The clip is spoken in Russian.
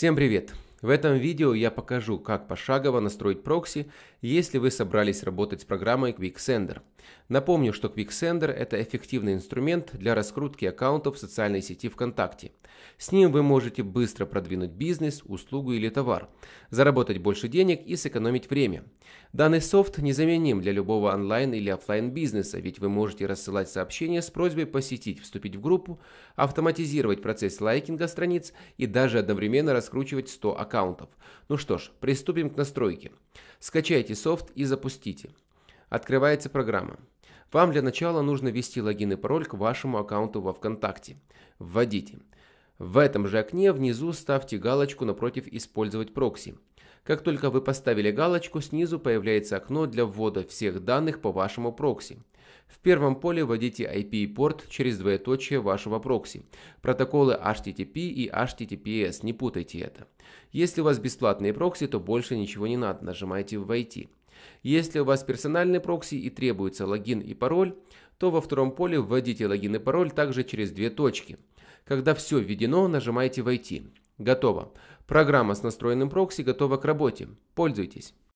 Всем привет! В этом видео я покажу, как пошагово настроить прокси, если вы собрались работать с программой QuickSender. Напомню, что Quicksender – это эффективный инструмент для раскрутки аккаунтов в социальной сети ВКонтакте. С ним вы можете быстро продвинуть бизнес, услугу или товар, заработать больше денег и сэкономить время. Данный софт незаменим для любого онлайн или офлайн бизнеса, ведь вы можете рассылать сообщения с просьбой посетить, вступить в группу, автоматизировать процесс лайкинга страниц и даже одновременно раскручивать 100 аккаунтов. Ну что ж, приступим к настройке. Скачайте софт и запустите. Открывается программа. Вам для начала нужно ввести логин и пароль к вашему аккаунту во ВКонтакте. Вводите. В этом же окне внизу ставьте галочку напротив «Использовать прокси». Как только вы поставили галочку, снизу появляется окно для ввода всех данных по вашему прокси. В первом поле вводите IP и порт через двоеточие вашего прокси. Протоколы HTTP и HTTPS, не путайте это. Если у вас бесплатные прокси, то больше ничего не надо, нажимайте «Войти». Если у вас персональный прокси и требуется логин и пароль, то во втором поле вводите логин и пароль также через две точки. Когда все введено, нажимаете «Войти». Готово. Программа с настроенным прокси готова к работе. Пользуйтесь.